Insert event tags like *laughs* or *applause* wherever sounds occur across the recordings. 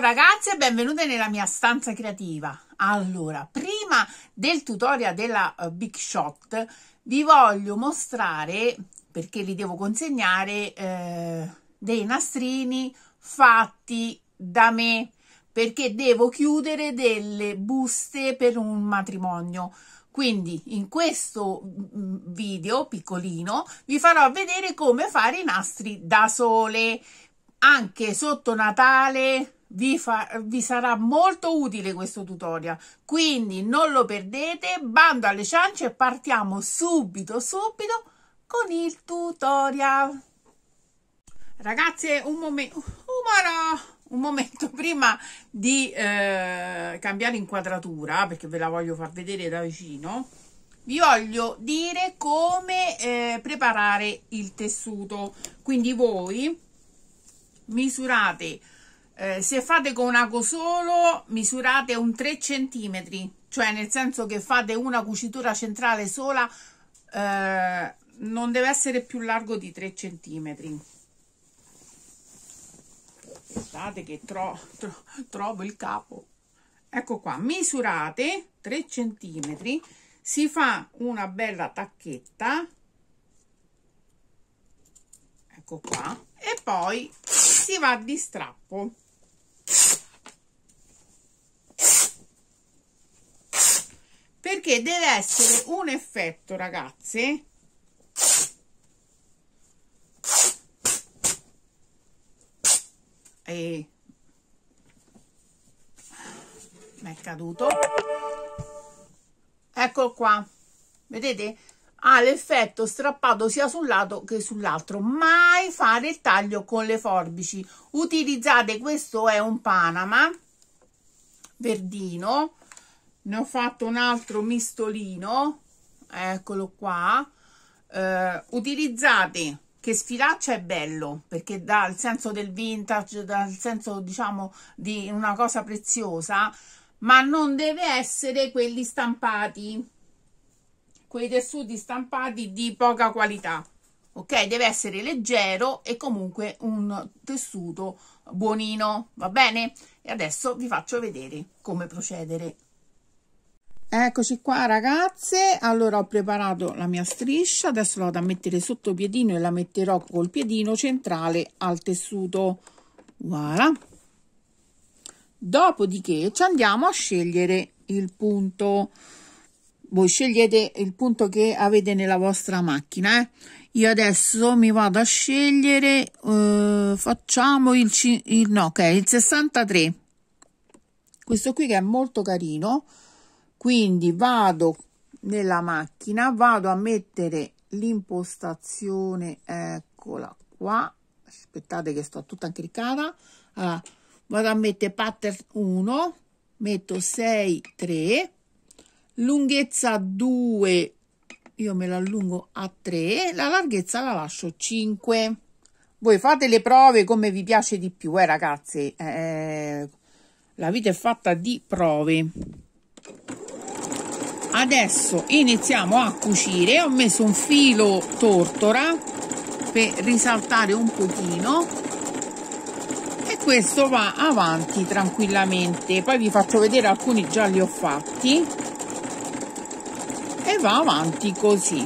Ciao ragazze e benvenute nella mia stanza creativa. Allora, prima del tutorial della eh, Big Shot vi voglio mostrare, perché li devo consegnare, eh, dei nastrini fatti da me, perché devo chiudere delle buste per un matrimonio. Quindi in questo mm, video piccolino vi farò vedere come fare i nastri da sole, anche sotto Natale, vi, fa, vi sarà molto utile questo tutorial quindi non lo perdete bando alle ciance e partiamo subito subito con il tutorial ragazze un momento umano un momento *laughs* prima di eh, cambiare inquadratura perché ve la voglio far vedere da vicino vi voglio dire come eh, preparare il tessuto quindi voi misurate eh, se fate con un ago solo misurate un 3 cm cioè nel senso che fate una cucitura centrale sola eh, non deve essere più largo di 3 cm aspettate che tro, tro, trovo il capo ecco qua misurate 3 cm si fa una bella tacchetta ecco qua e poi si va di strappo perché deve essere un effetto ragazzi e mi è caduto ecco qua vedete ha l'effetto strappato sia sul lato che sull'altro mai fare il taglio con le forbici utilizzate questo è un panama verdino ne ho fatto un altro mistolino eccolo qua eh, utilizzate che sfilaccia è bello perché dà il senso del vintage dà il senso diciamo di una cosa preziosa ma non deve essere quelli stampati quei tessuti stampati di poca qualità ok deve essere leggero e comunque un tessuto buonino va bene e adesso vi faccio vedere come procedere Eccoci qua ragazze, allora ho preparato la mia striscia, adesso la vado a mettere sotto piedino e la metterò col piedino centrale al tessuto, voilà. Dopodiché ci andiamo a scegliere il punto, voi scegliete il punto che avete nella vostra macchina, eh? io adesso mi vado a scegliere, eh, facciamo il, il, no, okay, il 63, questo qui che è molto carino, quindi vado nella macchina vado a mettere l'impostazione eccola qua aspettate che sto tutta cliccata allora, vado a mettere pattern 1 metto 6 3 lunghezza 2 io me la allungo a 3 la larghezza la lascio 5 voi fate le prove come vi piace di più eh ragazzi eh, la vita è fatta di prove adesso iniziamo a cucire ho messo un filo tortora per risaltare un pochino e questo va avanti tranquillamente poi vi faccio vedere alcuni già li ho fatti e va avanti così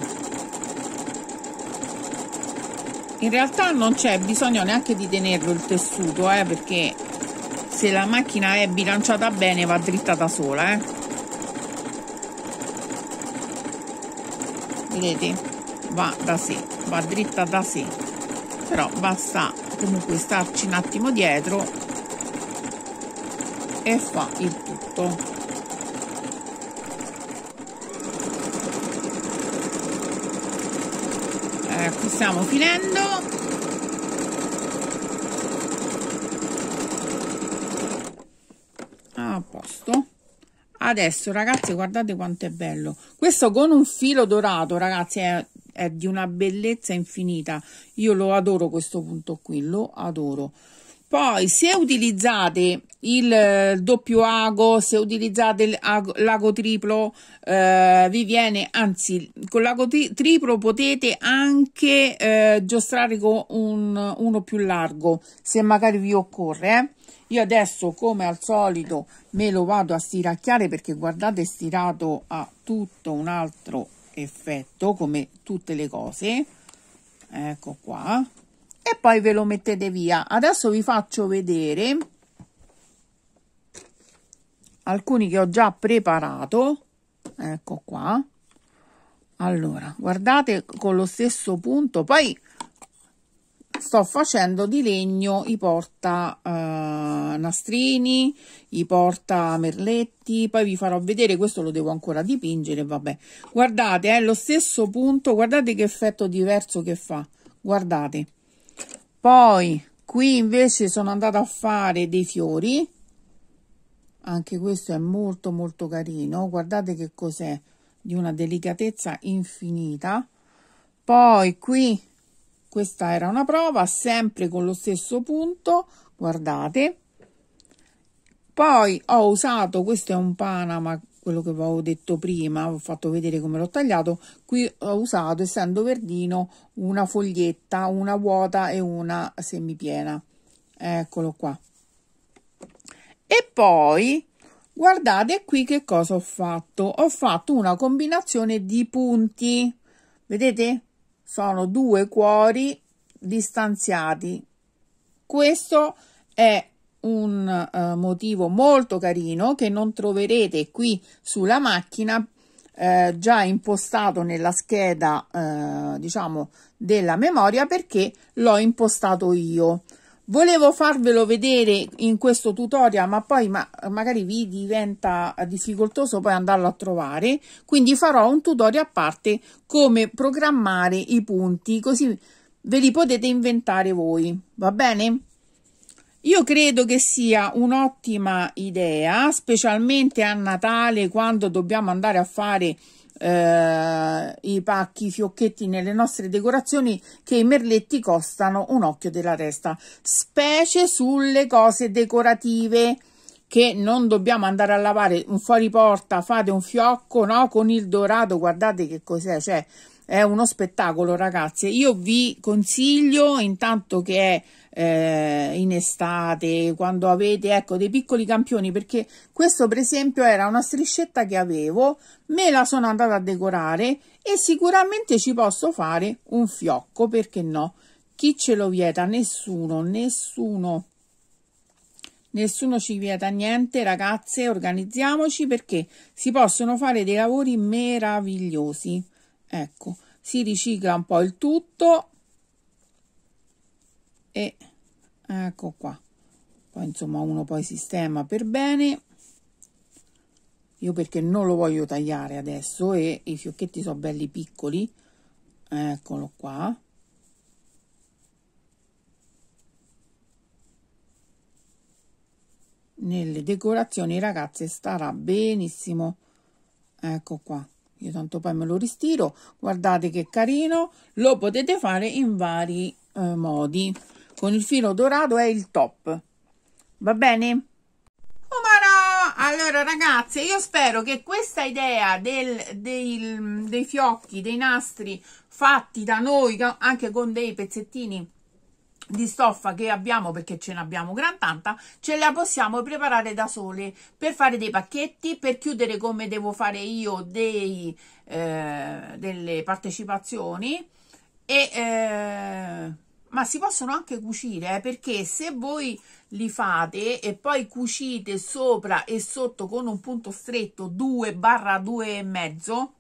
in realtà non c'è bisogno neanche di tenerlo il tessuto eh, perché se la macchina è bilanciata bene va dritta da sola eh. vedete va da sé va dritta da sé però basta comunque starci un attimo dietro e fa il tutto ecco stiamo finendo adesso ragazzi guardate quanto è bello questo con un filo dorato ragazzi è, è di una bellezza infinita io lo adoro questo punto qui lo adoro poi se utilizzate il eh, doppio ago se utilizzate l'ago triplo eh, vi viene anzi con l'ago tri triplo potete anche eh, giostrare con un, uno più largo se magari vi occorre eh. Io adesso come al solito me lo vado a stiracchiare perché guardate stirato ha tutto un altro effetto come tutte le cose. Ecco qua. E poi ve lo mettete via. Adesso vi faccio vedere alcuni che ho già preparato. Ecco qua. Allora, guardate con lo stesso punto. Poi sto facendo di legno i porta eh, nastrini, i porta merletti, poi vi farò vedere, questo lo devo ancora dipingere, vabbè. Guardate, eh, è eh, lo stesso punto, guardate che effetto diverso che fa, guardate. Poi qui invece sono andata a fare dei fiori, anche questo è molto molto carino, guardate che cos'è, di una delicatezza infinita. Poi qui questa era una prova sempre con lo stesso punto guardate poi ho usato questo è un panama quello che avevo detto prima ho fatto vedere come l'ho tagliato qui ho usato essendo verdino una foglietta una vuota e una semipiena eccolo qua e poi guardate qui che cosa ho fatto ho fatto una combinazione di punti vedete sono due cuori distanziati. Questo è un eh, motivo molto carino che non troverete qui sulla macchina eh, già impostato nella scheda eh, diciamo della memoria perché l'ho impostato io Volevo farvelo vedere in questo tutorial, ma poi ma, magari vi diventa difficoltoso poi andarlo a trovare, quindi farò un tutorial a parte come programmare i punti, così ve li potete inventare voi, va bene? Io credo che sia un'ottima idea, specialmente a Natale quando dobbiamo andare a fare eh, i pacchi, i fiocchetti nelle nostre decorazioni che i merletti costano un occhio della testa, specie sulle cose decorative che non dobbiamo andare a lavare un fuori porta, fate un fiocco no? con il dorato, guardate che cos'è, cioè è uno spettacolo, ragazzi. Io vi consiglio, intanto che è eh, in estate, quando avete ecco, dei piccoli campioni, perché questo per esempio era una striscetta che avevo, me la sono andata a decorare e sicuramente ci posso fare un fiocco, perché no? Chi ce lo vieta? Nessuno, nessuno. Nessuno ci vieta niente, ragazze, organizziamoci perché si possono fare dei lavori meravigliosi ecco si ricicla un po' il tutto e ecco qua poi insomma uno poi sistema per bene io perché non lo voglio tagliare adesso e i fiocchetti sono belli piccoli eccolo qua nelle decorazioni ragazze starà benissimo ecco qua io tanto poi me lo ristiro guardate che carino lo potete fare in vari eh, modi con il filo dorato è il top va bene allora ragazze io spero che questa idea del, del, dei fiocchi dei nastri fatti da noi anche con dei pezzettini di stoffa che abbiamo perché ce n'abbiamo gran tanta ce la possiamo preparare da sole per fare dei pacchetti per chiudere come devo fare io dei, eh, delle partecipazioni e eh, ma si possono anche cucire eh, perché se voi li fate e poi cucite sopra e sotto con un punto stretto 2 barra 2 e mezzo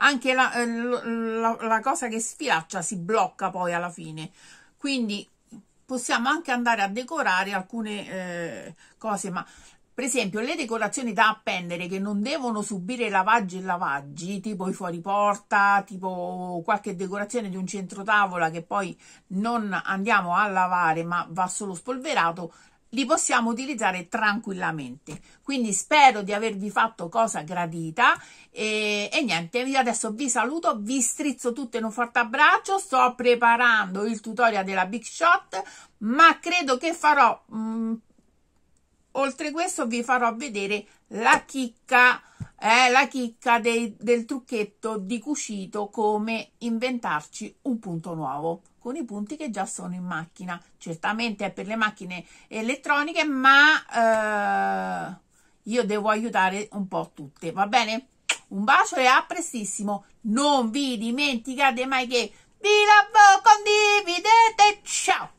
anche la, eh, la, la, cosa che sfilaccia si blocca poi alla fine quindi possiamo anche andare a decorare alcune eh, cose ma per esempio le decorazioni da appendere che non devono subire lavaggi e lavaggi tipo i fuoriporta tipo qualche decorazione di un centro tavola che poi non andiamo a lavare ma va solo spolverato li possiamo utilizzare tranquillamente. Quindi spero di avervi fatto cosa gradita e, e niente, io adesso vi saluto, vi strizzo tutto in un forte abbraccio, sto preparando il tutorial della Big Shot, ma credo che farò, mh, mm, oltre questo vi farò vedere la chicca è la chicca dei, del trucchetto di cucito come inventarci un punto nuovo con i punti che già sono in macchina certamente è per le macchine elettroniche ma eh, io devo aiutare un po' tutte va bene? un bacio e a prestissimo non vi dimenticate mai che vi lavo condividete ciao